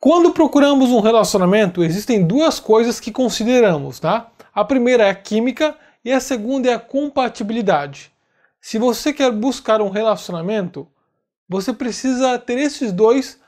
Quando procuramos um relacionamento, existem duas coisas que consideramos, tá? A primeira é a química e a segunda é a compatibilidade. Se você quer buscar um relacionamento, você precisa ter esses dois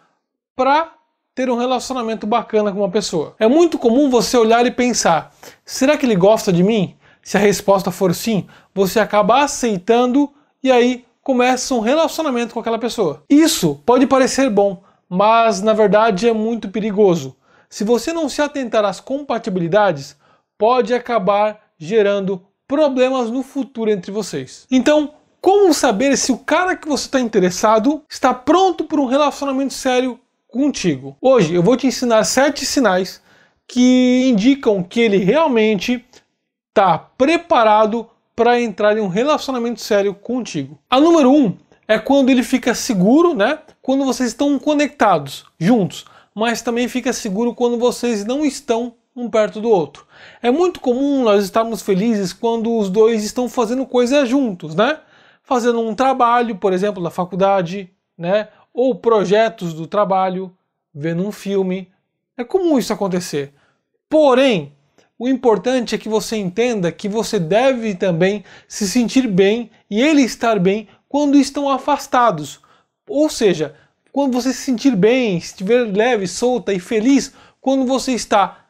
para ter um relacionamento bacana com uma pessoa. É muito comum você olhar e pensar: será que ele gosta de mim? Se a resposta for sim, você acaba aceitando e aí começa um relacionamento com aquela pessoa. Isso pode parecer bom, mas na verdade é muito perigoso. Se você não se atentar às compatibilidades, pode acabar gerando problemas no futuro entre vocês. Então, como saber se o cara que você está interessado está pronto para um relacionamento sério contigo? Hoje eu vou te ensinar sete sinais que indicam que ele realmente está preparado para entrar em um relacionamento sério contigo. A número um é quando ele fica seguro, né? Quando vocês estão conectados, juntos, mas também fica seguro quando vocês não estão um perto do outro. É muito comum nós estarmos felizes quando os dois estão fazendo coisas juntos, né? Fazendo um trabalho, por exemplo, na faculdade, né? Ou projetos do trabalho, vendo um filme. É comum isso acontecer. Porém, o importante é que você entenda que você deve também se sentir bem e ele estar bem quando estão afastados. Ou seja, quando você se sentir bem, estiver leve, solta e feliz, quando você está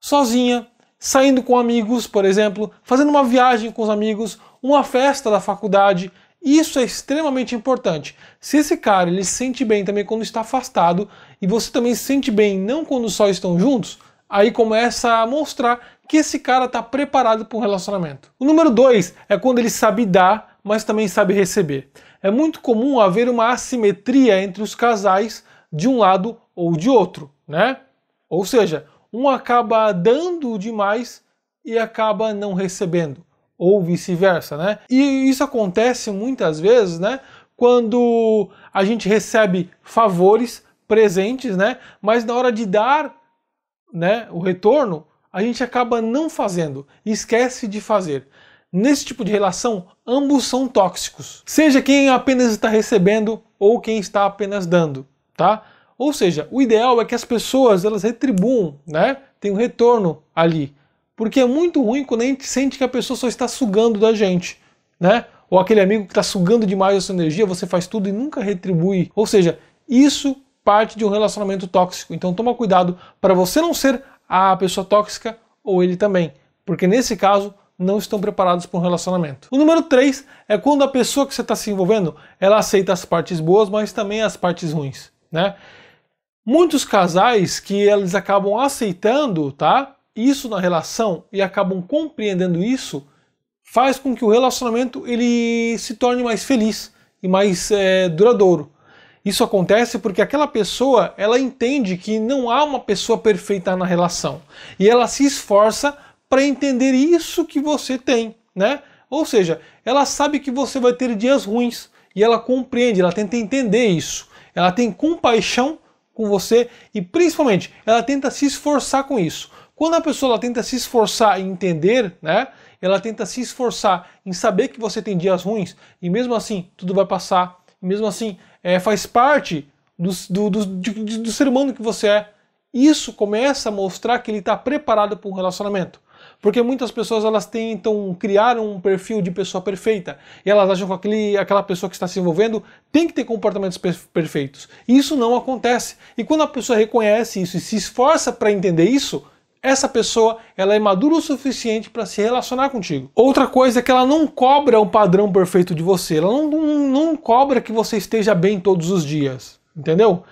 sozinha, saindo com amigos, por exemplo, fazendo uma viagem com os amigos, uma festa da faculdade, isso é extremamente importante. Se esse cara ele se sente bem também quando está afastado e você também se sente bem não quando só estão juntos, aí começa a mostrar que esse cara está preparado para um relacionamento. O número dois é quando ele sabe dar mas também sabe receber. É muito comum haver uma assimetria entre os casais de um lado ou de outro, né? Ou seja, um acaba dando demais e acaba não recebendo, ou vice-versa, né? E isso acontece muitas vezes, né? Quando a gente recebe favores, presentes, né? Mas na hora de dar, né, o retorno, a gente acaba não fazendo, esquece de fazer. Nesse tipo de relação, ambos são tóxicos. Seja quem apenas está recebendo ou quem está apenas dando, tá? Ou seja, o ideal é que as pessoas elas retribuam, né? Tem um retorno ali. Porque é muito ruim quando a gente sente que a pessoa só está sugando da gente, né? Ou aquele amigo que está sugando demais a sua energia, você faz tudo e nunca retribui. Ou seja, isso parte de um relacionamento tóxico. Então toma cuidado para você não ser a pessoa tóxica ou ele também. Porque nesse caso, não estão preparados para um relacionamento. O número 3 é quando a pessoa que você está se envolvendo, ela aceita as partes boas, mas também as partes ruins, né? Muitos casais que eles acabam aceitando, tá? Isso na relação e acabam compreendendo isso, faz com que o relacionamento ele se torne mais feliz e mais é, duradouro. Isso acontece porque aquela pessoa ela entende que não há uma pessoa perfeita na relação e ela se esforça para entender isso que você tem, né? Ou seja, ela sabe que você vai ter dias ruins e ela compreende, ela tenta entender isso. Ela tem compaixão com você e principalmente ela tenta se esforçar com isso. Quando a pessoa tenta se esforçar em entender, né? Ela tenta se esforçar em saber que você tem dias ruins e mesmo assim tudo vai passar. E mesmo assim é, faz parte do, do, do, do, do ser humano que você é. Isso começa a mostrar que ele está preparado para um relacionamento. Porque muitas pessoas elas tentam criar um perfil de pessoa perfeita e elas acham que aquele, aquela pessoa que está se envolvendo tem que ter comportamentos perfeitos. E isso não acontece. E quando a pessoa reconhece isso e se esforça para entender isso, essa pessoa ela é madura o suficiente para se relacionar contigo. Outra coisa é que ela não cobra um padrão perfeito de você, ela não, não, não cobra que você esteja bem todos os dias, entendeu?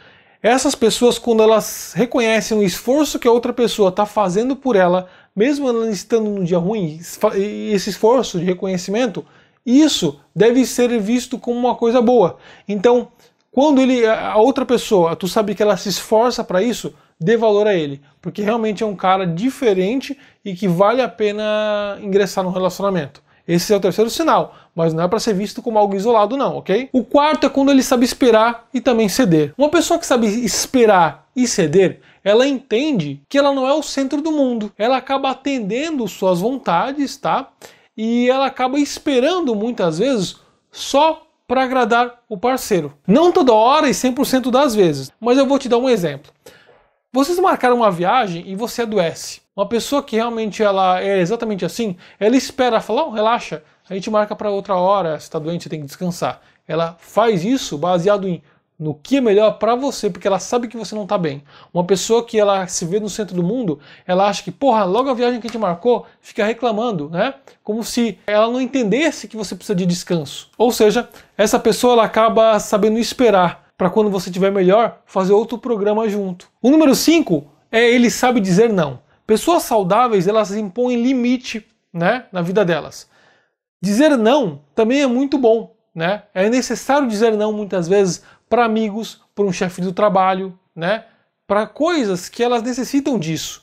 Essas pessoas, quando elas reconhecem o esforço que a outra pessoa está fazendo por ela, mesmo ela estando num dia ruim, esse esforço de reconhecimento, isso deve ser visto como uma coisa boa. Então, quando ele, a outra pessoa, tu sabe que ela se esforça para isso, dê valor a ele, porque realmente é um cara diferente e que vale a pena ingressar no relacionamento. Esse é o terceiro sinal, mas não é para ser visto como algo isolado, não, ok? O quarto é quando ele sabe esperar e também ceder. Uma pessoa que sabe esperar e ceder, ela entende que ela não é o centro do mundo. Ela acaba atendendo suas vontades, tá? E ela acaba esperando muitas vezes só para agradar o parceiro. Não toda hora e 100% das vezes, mas eu vou te dar um exemplo. Vocês marcaram uma viagem e você adoece. Uma pessoa que realmente ela é exatamente assim, ela espera fala, oh, relaxa, a gente marca para outra hora, se está doente você tem que descansar. Ela faz isso baseado em no que é melhor para você, porque ela sabe que você não está bem. Uma pessoa que ela se vê no centro do mundo, ela acha que, porra, logo a viagem que a gente marcou, fica reclamando, né? Como se ela não entendesse que você precisa de descanso. Ou seja, essa pessoa ela acaba sabendo esperar para quando você estiver melhor, fazer outro programa junto. O número 5 é ele sabe dizer não. Pessoas saudáveis, elas impõem limite né, na vida delas. Dizer não também é muito bom. Né? É necessário dizer não muitas vezes para amigos, para um chefe do trabalho, né? para coisas que elas necessitam disso.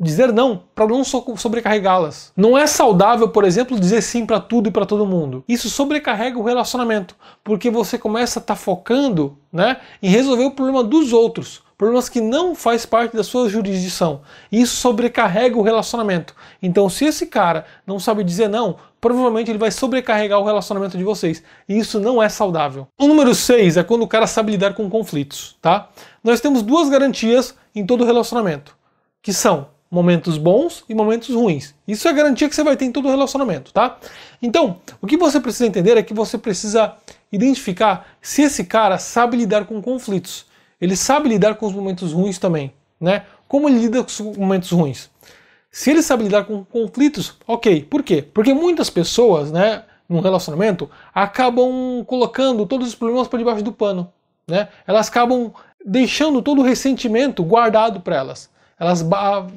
Dizer não para não sobrecarregá-las. Não é saudável, por exemplo, dizer sim para tudo e para todo mundo. Isso sobrecarrega o relacionamento, porque você começa a estar tá focando né, em resolver o problema dos outros, problemas que não faz parte da sua jurisdição. Isso sobrecarrega o relacionamento. Então, se esse cara não sabe dizer não, provavelmente ele vai sobrecarregar o relacionamento de vocês. E isso não é saudável. O número 6 é quando o cara sabe lidar com conflitos, tá? Nós temos duas garantias em todo relacionamento, que são momentos bons e momentos ruins. Isso é garantia que você vai ter em todo relacionamento, tá? Então, o que você precisa entender é que você precisa identificar se esse cara sabe lidar com conflitos. Ele sabe lidar com os momentos ruins também, né? Como ele lida com os momentos ruins? Se ele sabe lidar com conflitos, ok. Por quê? Porque muitas pessoas, né, num relacionamento, acabam colocando todos os problemas para debaixo do pano, né? Elas acabam deixando todo o ressentimento guardado para elas. Elas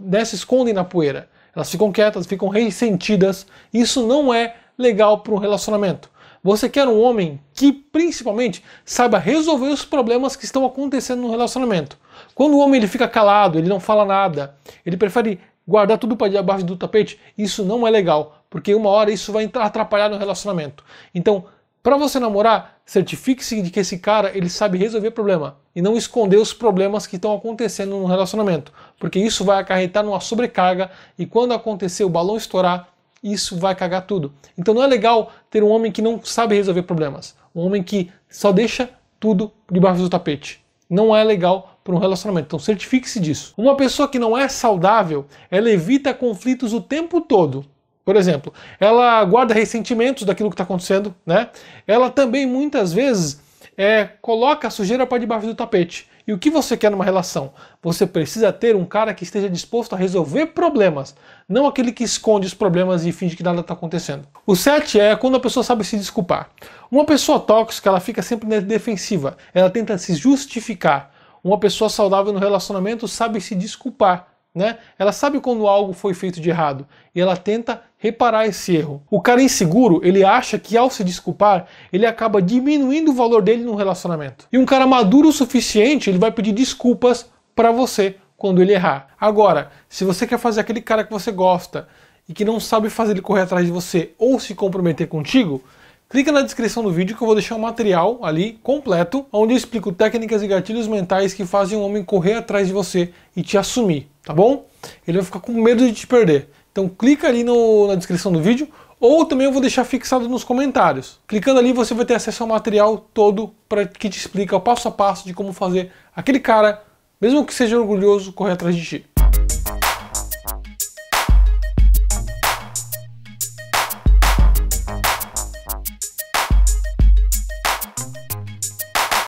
né, se escondem na poeira. Elas ficam quietas, ficam ressentidas. Isso não é legal para um relacionamento. Você quer um homem que, principalmente, saiba resolver os problemas que estão acontecendo no relacionamento. Quando o homem ele fica calado, ele não fala nada, ele prefere guardar tudo para debaixo do tapete, isso não é legal, porque uma hora isso vai atrapalhar no relacionamento. Então, para você namorar, certifique-se de que esse cara ele sabe resolver problema e não esconder os problemas que estão acontecendo no relacionamento, porque isso vai acarretar numa sobrecarga e quando acontecer o balão estourar, isso vai cagar tudo. Então não é legal ter um homem que não sabe resolver problemas, um homem que só deixa tudo debaixo do tapete. Não é legal para um relacionamento. Então certifique-se disso. Uma pessoa que não é saudável, ela evita conflitos o tempo todo. Por exemplo, ela guarda ressentimentos daquilo que está acontecendo, né? Ela também muitas vezes é, coloca a sujeira para debaixo do tapete. E o que você quer numa relação? Você precisa ter um cara que esteja disposto a resolver problemas, não aquele que esconde os problemas e finge que nada está acontecendo. O 7 é quando a pessoa sabe se desculpar. Uma pessoa tóxica, ela fica sempre na defensiva, ela tenta se justificar. Uma pessoa saudável no relacionamento sabe se desculpar né? Ela sabe quando algo foi feito de errado e ela tenta reparar esse erro. O cara inseguro, ele acha que ao se desculpar, ele acaba diminuindo o valor dele no relacionamento. E um cara maduro o suficiente, ele vai pedir desculpas para você quando ele errar. Agora, se você quer fazer aquele cara que você gosta e que não sabe fazer ele correr atrás de você ou se comprometer contigo, Clica na descrição do vídeo que eu vou deixar um material ali completo, onde eu explico técnicas e gatilhos mentais que fazem um homem correr atrás de você e te assumir, tá bom? Ele vai ficar com medo de te perder. Então clica ali no, na descrição do vídeo ou também eu vou deixar fixado nos comentários. Clicando ali você vai ter acesso ao material todo para que te explica o passo a passo de como fazer aquele cara, mesmo que seja orgulhoso, correr atrás de ti.